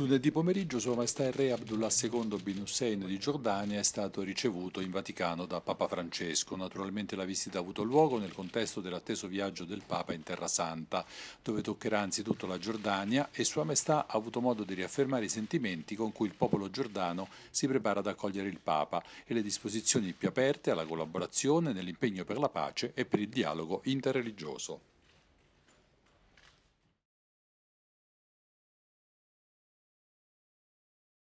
Lunedì pomeriggio Sua Maestà il Re Abdullah II bin Hussein di Giordania è stato ricevuto in Vaticano da Papa Francesco. Naturalmente la visita ha avuto luogo nel contesto dell'atteso viaggio del Papa in Terra Santa, dove toccherà anzitutto la Giordania e Sua Maestà ha avuto modo di riaffermare i sentimenti con cui il popolo giordano si prepara ad accogliere il Papa e le disposizioni più aperte alla collaborazione nell'impegno per la pace e per il dialogo interreligioso.